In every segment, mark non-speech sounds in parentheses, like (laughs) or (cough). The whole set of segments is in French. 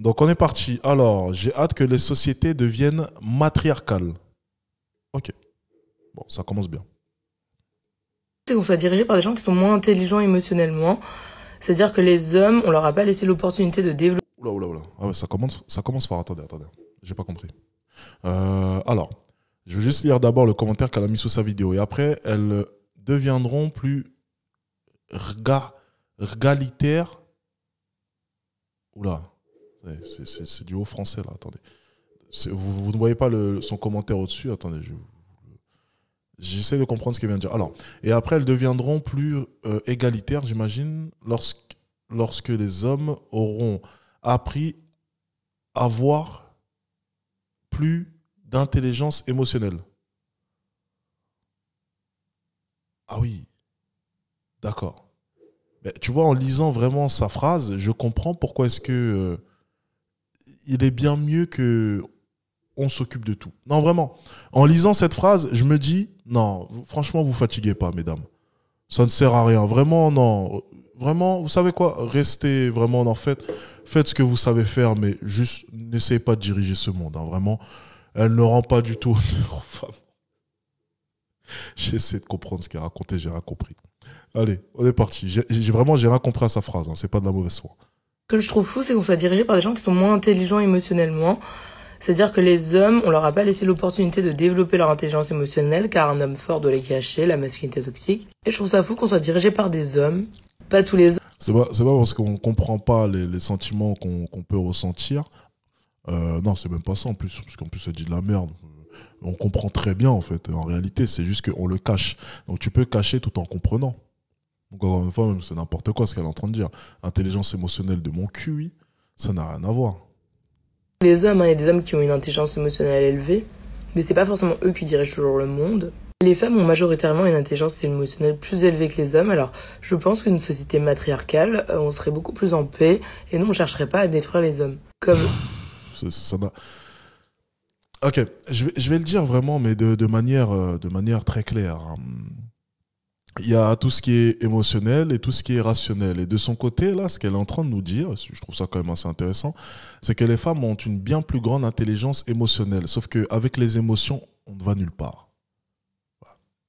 Donc on est parti. Alors, j'ai hâte que les sociétés deviennent matriarcales. Ok. Bon, ça commence bien. Qu'on soit dirigé par des gens qui sont moins intelligents émotionnellement. C'est-à-dire que les hommes, on leur a pas laissé l'opportunité de développer. Oula, oula, oula. Ah ouais, ça commence, ça commence fort. Attendez, attendez. J'ai pas compris. Euh, alors, je vais juste lire d'abord le commentaire qu'elle a mis sous sa vidéo. Et après, elles deviendront plus rega regalitaires. Oula, c'est du haut français là, attendez. Vous, ne voyez pas son commentaire au-dessus Attendez, je, J'essaie de comprendre ce qu'il vient de dire. Alors, et après, elles deviendront plus euh, égalitaires, j'imagine, lorsque, lorsque les hommes auront appris à avoir plus d'intelligence émotionnelle. Ah oui, d'accord. tu vois, en lisant vraiment sa phrase, je comprends pourquoi est-ce que euh, il est bien mieux que on s'occupe de tout. Non, vraiment. En lisant cette phrase, je me dis, non, franchement, vous fatiguez pas, mesdames. Ça ne sert à rien. Vraiment, non. Vraiment, vous savez quoi Restez vraiment, en fait, faites ce que vous savez faire, mais juste n'essayez pas de diriger ce monde. Hein. Vraiment, elle ne rend pas du tout honneur (laughs) J'essaie de comprendre ce qu'elle racontait, j'ai rien compris. Allez, on est parti. J'ai vraiment, j'ai rien compris à sa phrase. Hein. C'est pas de la mauvaise foi. Ce que je trouve fou, c'est qu'on soit dirigé par des gens qui sont moins intelligents émotionnellement. C'est-à-dire que les hommes, on leur a pas laissé l'opportunité de développer leur intelligence émotionnelle, car un homme fort doit les cacher, la masculinité toxique. Et je trouve ça fou qu'on soit dirigé par des hommes, pas tous les hommes. C'est pas, pas parce qu'on comprend pas les, sentiments qu'on peut ressentir. Euh, non, c'est même pas ça en plus, parce qu'en plus ça dit de la merde on comprend très bien en fait. En réalité, c'est juste qu'on le cache. Donc tu peux cacher tout en comprenant encore une fois, c'est n'importe quoi ce qu'elle est en train de dire. Intelligence émotionnelle de mon QI, ça n'a rien à voir. Les hommes, hein, il y a des hommes qui ont une intelligence émotionnelle élevée, mais c'est pas forcément eux qui dirigent toujours le monde. Les femmes ont majoritairement une intelligence émotionnelle plus élevée que les hommes, alors je pense qu'une société matriarcale, euh, on serait beaucoup plus en paix et nous on chercherait pas à détruire les hommes. Comme. ça, Ok, je vais, le dire vraiment, mais de, manière, euh, de manière très claire. Hein il y a tout ce qui est émotionnel et tout ce qui est rationnel. Et de son côté, là, ce qu'elle est en train de nous dire, je trouve ça quand même assez intéressant, c'est que les femmes ont une bien plus grande intelligence émotionnelle. Sauf qu'avec les émotions, on ne va nulle part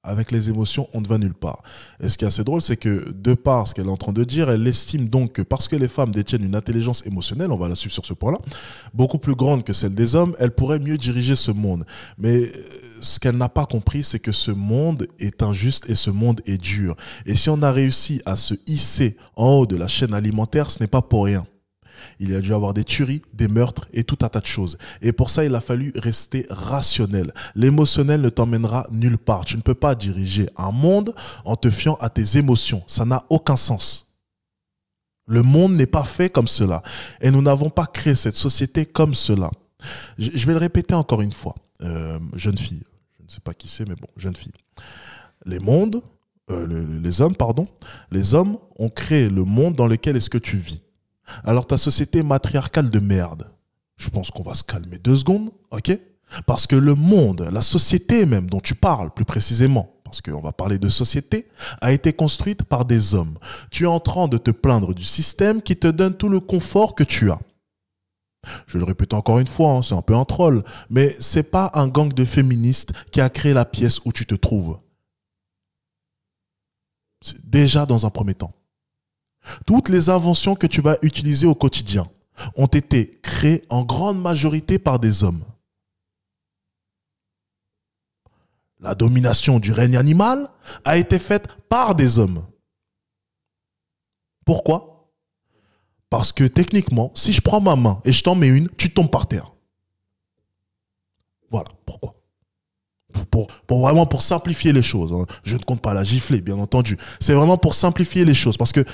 avec les émotions, on ne va nulle part. Et ce qui est assez drôle, c'est que de part ce qu'elle est en train de dire, elle estime donc que parce que les femmes détiennent une intelligence émotionnelle, on va la suivre sur ce point-là, beaucoup plus grande que celle des hommes, elle pourrait mieux diriger ce monde. Mais euh, ce qu'elle n'a pas compris, c'est que ce monde est injuste et ce monde est dur. Et si on a réussi à se hisser en haut de la chaîne alimentaire, ce n'est pas pour rien il a dû avoir des tueries, des meurtres et tout un tas de choses. Et pour ça, il a fallu rester rationnel. L'émotionnel ne t'emmènera nulle part. Tu ne peux pas diriger un monde en te fiant à tes émotions. Ça n'a aucun sens. Le monde n'est pas fait comme cela. Et nous n'avons pas créé cette société comme cela. Je vais le répéter encore une fois. Euh, jeune fille, je ne sais pas qui c'est, mais bon, jeune fille. Les mondes, euh, les hommes, pardon, les hommes ont créé le monde dans lequel est-ce que tu vis. Alors ta société matriarcale de merde, je pense qu'on va se calmer deux secondes, ok Parce que le monde, la société même dont tu parles plus précisément, parce qu'on va parler de société, a été construite par des hommes. Tu es en train de te plaindre du système qui te donne tout le confort que tu as. Je le répète encore une fois, hein, c'est un peu un troll, mais c'est pas un gang de féministes qui a créé la pièce où tu te trouves. C'est Déjà dans un premier temps. Toutes les inventions que tu vas utiliser au quotidien ont été créées en grande majorité par des hommes. La domination du règne animal a été faite par des hommes. Pourquoi Parce que techniquement, si je prends ma main et je t'en mets une, tu tombes par terre. Voilà pourquoi. Pour, vraiment pour simplifier les choses. Hein. Je ne compte pas la gifler, bien entendu. C'est vraiment pour simplifier les choses parce que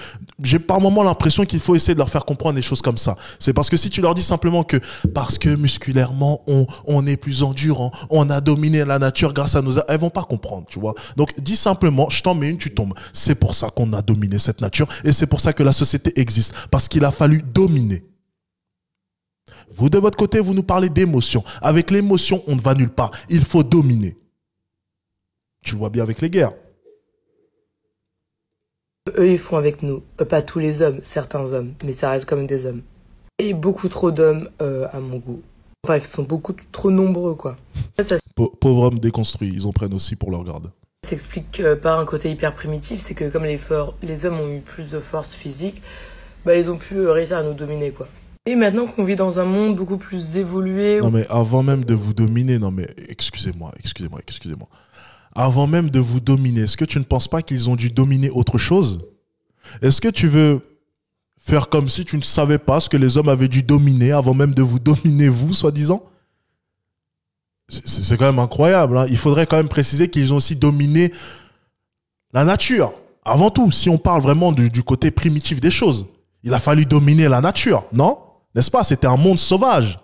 j'ai par moment l'impression qu'il faut essayer de leur faire comprendre des choses comme ça. C'est parce que si tu leur dis simplement que parce que musculairement on, on est plus endurant, on a dominé la nature grâce à nos, elles vont pas comprendre, tu vois. Donc dis simplement, je t'en mets une, tu tombes. C'est pour ça qu'on a dominé cette nature et c'est pour ça que la société existe parce qu'il a fallu dominer. Vous, de votre côté, vous nous parlez d'émotion. Avec l'émotion, on ne va nulle part. Il faut dominer. Tu vois bien avec les guerres. Eux, ils font avec nous. Euh, pas tous les hommes, certains hommes, mais ça reste comme des hommes. Et beaucoup trop d'hommes, euh, à mon goût. Enfin, ils sont beaucoup trop nombreux, quoi. Pauvres hommes déconstruits, ils en prennent aussi pour leur garde. Ça s'explique euh, par un côté hyper primitif, c'est que comme les, les hommes ont eu plus de force physique, bah, ils ont pu réussir à nous dominer, quoi. Et maintenant qu'on vit dans un monde beaucoup plus évolué. Non, mais avant même de vous dominer, non, mais excusez-moi, excusez-moi, excusez-moi. Avant même de vous dominer, est-ce que tu ne penses pas qu'ils ont dû dominer autre chose Est-ce que tu veux faire comme si tu ne savais pas ce que les hommes avaient dû dominer avant même de vous dominer, vous, soi-disant C'est quand même incroyable. Hein. Il faudrait quand même préciser qu'ils ont aussi dominé la nature. Avant tout, si on parle vraiment du côté primitif des choses, il a fallu dominer la nature, non n'est-ce pas C'était un monde sauvage.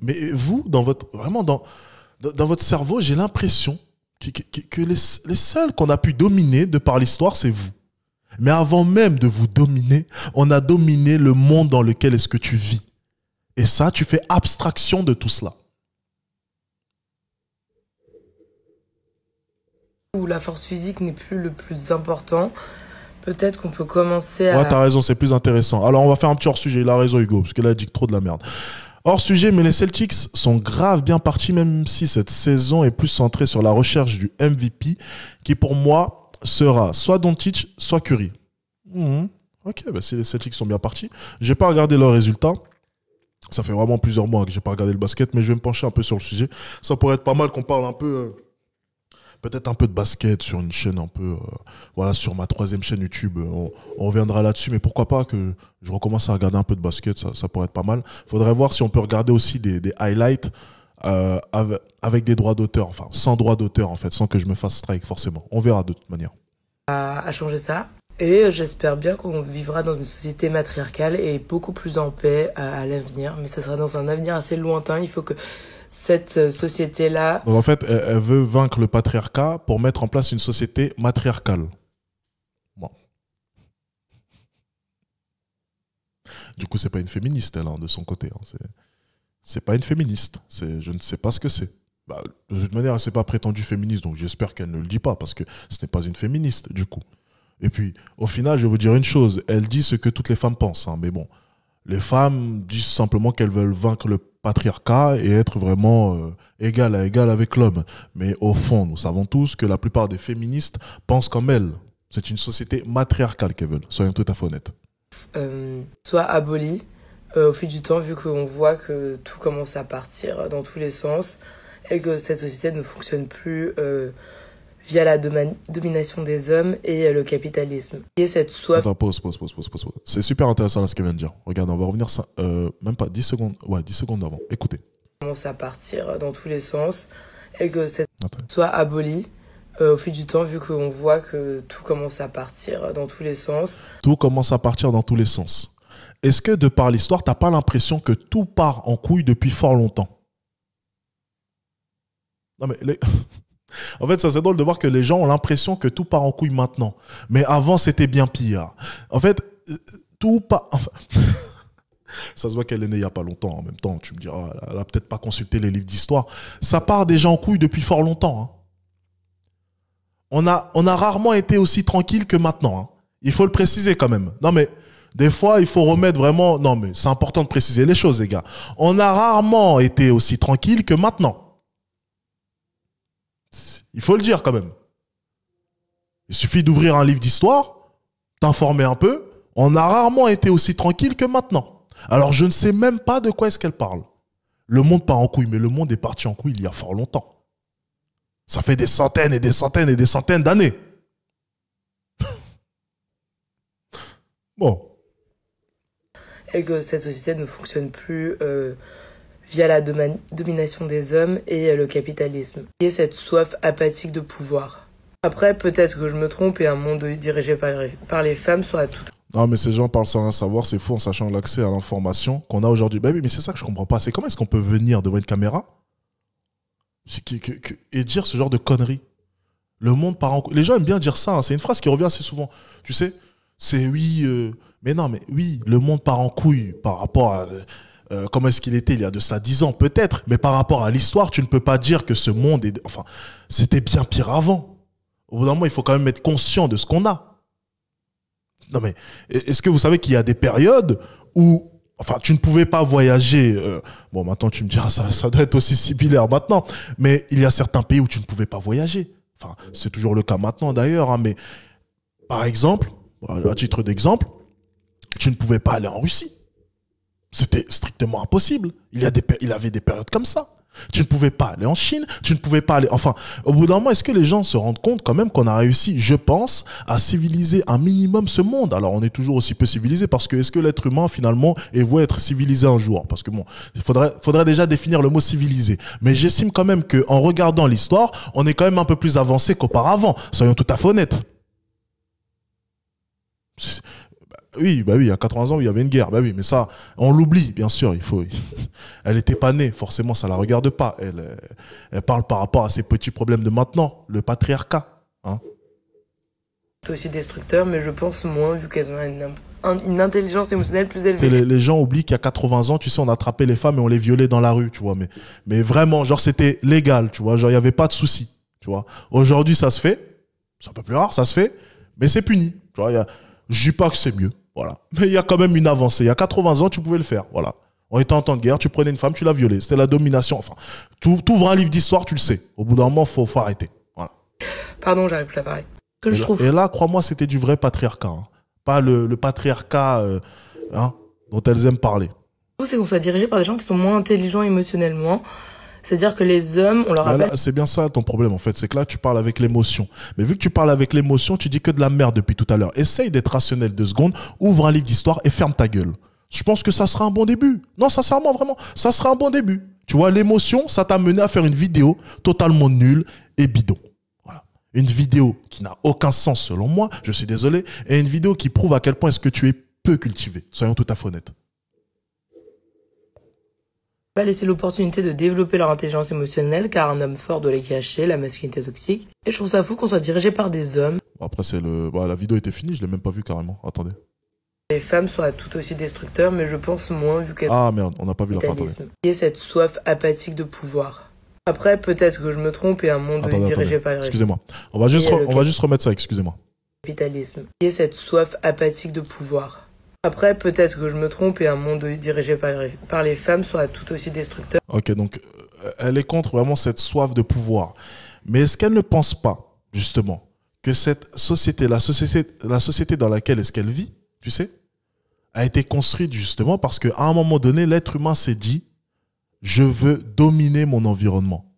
Mais vous, dans votre, vraiment dans, dans votre cerveau, j'ai l'impression que, les, les seuls qu'on a pu dominer de par l'histoire, c'est vous. Mais avant même de vous dominer, on a dominé le monde dans lequel est-ce que tu vis. Et ça, tu fais abstraction de tout cela. Où la force physique n'est plus le plus important, Peut-être qu'on peut commencer à. Ouais, t'as raison, c'est plus intéressant. Alors, on va faire un petit hors sujet. Il a raison, Hugo, parce que a il dit trop de la merde. Hors sujet, mais les Celtics sont grave bien partis, même si cette saison est plus centrée sur la recherche du MVP, qui pour moi sera soit Doncic, soit Curry. Mhm. Ok, bah si les Celtics sont bien partis, j'ai pas regardé leurs résultats. Ça fait vraiment plusieurs mois que j'ai pas regardé le basket, mais je vais me pencher un peu sur le sujet. Ça pourrait être pas mal qu'on parle un peu. Euh, peut-être un peu de basket sur une chaîne un peu, euh, voilà, sur ma troisième chaîne YouTube. Euh, on, reviendra là-dessus, mais pourquoi pas que je recommence à regarder un peu de basket, ça, ça pourrait être pas mal. Faudrait voir si on peut regarder aussi des, highlights euh, avec, des droits d'auteur, enfin sans droits d'auteur en fait, sans que je me fasse strike forcément. On verra de toute manière. À, changer ça. Et j'espère bien qu'on vivra dans une société matriarcale et beaucoup plus en paix à l'avenir. Mais ça sera dans un avenir assez lointain. Il faut que cette euh, société-là. en fait, elle, veut vaincre le patriarcat pour mettre en place une société matriarcale. Bon. Du coup, c'est pas une féministe, elle, hein, de son côté. Hein. C'est pas une féministe. Je ne sais pas ce que c'est. Bah, de toute manière, elle s'est pas prétendue féministe, donc j'espère qu'elle ne le dit pas, parce que ce n'est pas une féministe, du coup. Et puis, au final, je vais vous dire une chose. Elle dit ce que toutes les femmes pensent, hein, mais bon les femmes disent simplement qu'elles veulent vaincre le patriarcat et être vraiment euh, égales à égal avec l'homme. Mais au fond, nous savons tous que la plupart des féministes pensent comme elles. C'est une société matriarcale qu'elles veulent, soyons tout à fait honnêtes. Euh, soit abolie euh, au fil du temps, vu qu'on voit que tout commence à partir dans tous les sens et que cette société ne fonctionne plus via la domination des hommes et euh, le capitalisme. Et cette soif... Attends, pause, pause, pause, pause, pause. C'est super intéressant ce qu'elle vient de dire. Regarde, on va revenir, ça, euh, même pas 10 secondes, ouais, 10 secondes avant. Écoutez. Commence à partir dans tous les sens et que cette soit abolie euh, au fil du temps vu qu'on voit que tout commence à partir dans tous les sens. Tout commence à partir dans tous les sens. Est-ce que de par l'histoire, t'as pas l'impression que tout part en couille depuis fort longtemps Non mais... Les... En fait, ça c'est drôle de voir que les gens ont l'impression que tout part en couille maintenant. Mais avant, c'était bien pire. En fait, euh, tout part... (laughs) ça se voit qu'elle est née il n'y a pas longtemps. En même temps, tu me diras, ah, elle n'a peut-être pas consulté les livres d'histoire. Ça part déjà en couille depuis fort longtemps. Hein. On, a, on a rarement été aussi tranquille que maintenant. Hein. Il faut le préciser quand même. Non mais, des fois, il faut remettre vraiment... Non mais, c'est important de préciser les choses, les gars. On a rarement été aussi tranquille que maintenant. Il faut le dire quand même. Il suffit d'ouvrir un livre d'histoire, t'informer un peu. On a rarement été aussi tranquille que maintenant. Alors je ne sais même pas de quoi est-ce qu'elle parle. Le monde part en couille, mais le monde est parti en couille il y a fort longtemps. Ça fait des centaines et des centaines et des centaines d'années. (laughs) bon. Et que cette société ne fonctionne plus. Euh, via la domination des hommes et euh, le capitalisme, et cette soif apathique de pouvoir. Après, peut-être que je me trompe et un monde dirigé par les femmes sera tout non, mais ces gens parlent sans rien savoir, c'est fou en sachant l'accès à l'information qu'on a aujourd'hui. Bah mais c'est ça que je comprends pas. C'est comment est-ce qu'on peut venir devant une caméra et dire ce genre de conneries Le monde part en. Les gens aiment bien dire ça, hein. c'est une phrase qui revient assez souvent. Tu sais, c'est oui, euh, mais non, mais oui, le monde part en couille par rapport à. Euh, euh, comment est-ce qu'il était il y a de ça 10 ans peut-être, mais par rapport à l'histoire, tu ne peux pas dire que ce monde est... Enfin, c'était bien pire avant. Au bout d'un moment, il faut quand même être conscient de ce qu'on a. Non mais, e-, est-ce que vous savez qu'il y a des périodes où enfin, tu ne pouvais pas voyager. Euh, bon, maintenant, tu me diras, ça, ça doit être aussi similaire maintenant. Mais il y a certains pays où tu ne pouvais pas voyager. Enfin, c'est toujours le cas maintenant d'ailleurs. Hein, mais par exemple, à titre d'exemple, tu ne pouvais pas aller en Russie. C'était strictement impossible. Il, y a des, il avait des périodes comme ça. Tu ne pouvais pas aller en Chine, tu ne pouvais pas aller... Enfin, au bout d'un moment, est-ce que les gens se rendent compte quand même qu'on a réussi, je pense, à civiliser un minimum ce monde Alors, on est toujours aussi peu civilisé parce que est-ce que l'être humain, finalement, est voué être civilisé un jour Parce que bon, il faudrait, faudrait déjà définir le mot civilisé. Mais j'estime quand même qu'en regardant l'histoire, on est quand même un peu plus avancé qu'auparavant. Soyons tout à fait honnêtes. Oui, bah oui, il y a 80 ans, il y avait une guerre. Bah oui, mais ça, on l'oublie, bien sûr. Il faut. (laughs) Elle n'était pas née, forcément, ça la regarde pas. Elle, euh, elle parle par rapport à ses petits problèmes de maintenant, le patriarcat. Hein aussi destructeur, mais je pense moins vu qu'elles ont une, intelligence émotionnelle plus élevée. Les, gens oublient qu'il y a 80 ans, tu sais, on attrapait les femmes et on les violait dans la rue, tu vois. Mais, mais vraiment, genre, c'était légal, tu vois. Genre, il n'y avait pas de souci, tu vois. Aujourd'hui, ça se fait. C'est un peu plus rare, ça se fait. Mais c'est puni. Tu vois, y a, je dis pas que c'est mieux, voilà. Mais il y a quand même une avancée. Il y a 80 ans, tu pouvais le faire, voilà. On était en temps de guerre, tu prenais une femme, tu la violais. C'était la domination. Enfin, tu ouvres un livre d'histoire, tu le sais. Au bout d'un moment, faut, faut arrêter. Voilà. Pardon, j'arrive plus à parler. Que je là, trouve. et là, crois-moi, c'était du vrai patriarcat. Hein. Pas le, patriarcat euh, hein, dont elles aiment parler. C'est qu'on soit dirigé par des gens qui sont moins intelligents émotionnellement, c'est-à-dire que les hommes, on leur a. C'est bien ça ton problème en fait, c'est que là tu parles avec l'émotion. Mais vu que tu parles avec l'émotion, tu dis que de la merde depuis tout à l'heure. Essaye d'être rationnel deux secondes, ouvre un livre d'histoire et ferme ta gueule. Je pense que ça sera un bon début. Non, sincèrement, vraiment, ça sera un bon début. Tu vois, l'émotion, ça t'a mené à faire une vidéo totalement nulle et bidon. Voilà. Une vidéo qui n'a aucun sens selon moi, je suis désolé, et une vidéo qui prouve à quel point est-ce que tu es peu cultivé, soyons tout à fait honnêtes pas laisser l'opportunité de développer leur intelligence émotionnelle car un homme fort doit les cacher, la masculinité toxique. Et je trouve ça fou qu'on soit dirigé par des hommes. Après, c'est le... Bah, la vidéo était finie, je l'ai même pas vu carrément. Attendez. Les femmes sont tout aussi destructeurs, mais je pense moins vu qu'elles. Ah merde, on n'a pas vu la fin. Et cette soif apathique de pouvoir. Après, peut-être que je me trompe et un monde est dirigé attendez. par. Excusez-moi. On va juste, on va juste remettre ça. Excusez-moi. Capitalisme. Et cette soif apathique de pouvoir. Après, peut-être que je me trompe et un monde dirigé par les femmes soit tout aussi destructeur. Ok, donc euh, elle est contre vraiment cette soif de pouvoir. Mais est-ce qu'elle ne pense pas, justement, que cette société, la société, la société dans laquelle est-ce qu'elle vit, tu sais, a été construite justement parce qu'à un moment donné, l'être humain s'est dit, je veux dominer mon environnement.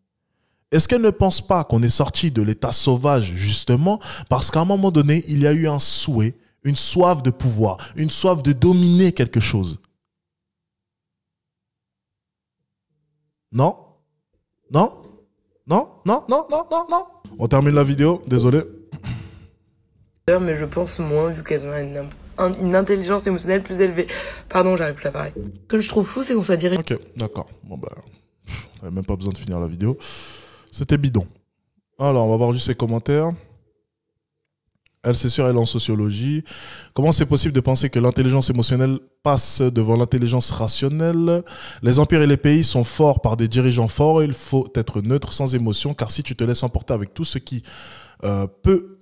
Est-ce qu'elle ne pense pas qu'on est sorti de l'état sauvage justement parce qu'à un moment donné, il y a eu un souhait une soif de pouvoir, une soif de dominer quelque chose. Non Non Non Non Non Non Non Non On termine la vidéo, désolé. Mais je pense moins vu qu'elles ont une, une, intelligence émotionnelle plus élevée. Pardon, j'arrive plus à parler. Ce que je trouve fou, c'est qu'on soit direct. Ok, d'accord. Bon ben, même pas besoin de finir la vidéo. C'était bidon. Alors, on va voir juste ces commentaires. Elle, c'est sûr, elle est en sociologie. Comment c'est possible de penser que l'intelligence émotionnelle passe devant l'intelligence rationnelle Les empires et les pays sont forts par des dirigeants forts. Il faut être neutre, sans émotion, car si tu te laisses emporter avec tout ce qui euh, peut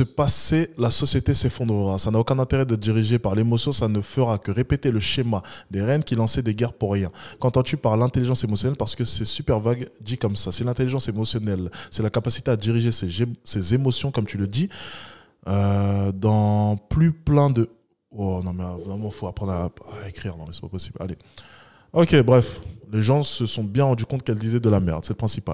se passer, la société s'effondrera. Ça n'a aucun intérêt de diriger par l'émotion, ça ne fera que répéter le schéma des reines qui lançaient des guerres pour rien. Qu'entends-tu par l'intelligence émotionnelle Parce que c'est super vague dit comme ça. C'est l'intelligence émotionnelle, c'est la capacité à diriger ses, émotions, comme tu le dis, euh, dans plus plein de... Oh non mais vraiment, il faut apprendre à, écrire, non mais c'est pas possible. Allez. Ok, bref, les gens se sont bien rendus compte qu'elle disait de la merde, c'est le principal.